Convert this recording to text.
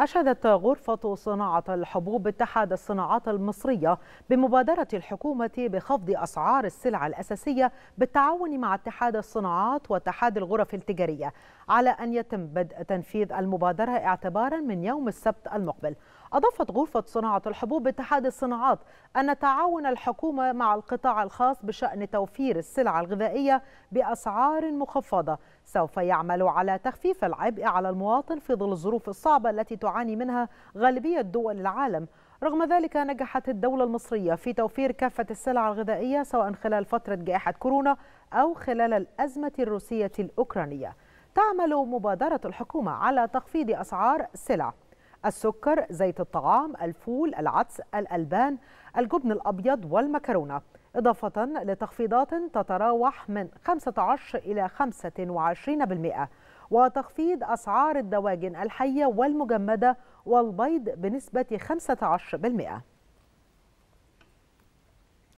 أشهدت غرفة صناعة الحبوب اتحاد الصناعات المصرية بمبادرة الحكومة بخفض أسعار السلع الأساسية بالتعاون مع اتحاد الصناعات واتحاد الغرف التجارية على أن يتم بدء تنفيذ المبادرة اعتبارا من يوم السبت المقبل أضافت غرفة صناعة الحبوب باتحاد الصناعات أن تعاون الحكومة مع القطاع الخاص بشأن توفير السلع الغذائية بأسعار مخفضة سوف يعمل على تخفيف العبء على المواطن في ظل الظروف الصعبة التي تعاني تعاني منها غالبية دول العالم رغم ذلك نجحت الدولة المصرية في توفير كافة السلع الغذائية سواء خلال فترة جائحة كورونا أو خلال الأزمة الروسية الأوكرانية تعمل مبادرة الحكومة على تخفيض أسعار سلع السكر، زيت الطعام، الفول، العدس، الألبان، الجبن الأبيض والمكرونة إضافة لتخفيضات تتراوح من 15 إلى 25% وتخفيض أسعار الدواجن الحية والمجمدة والبيض بنسبة 15%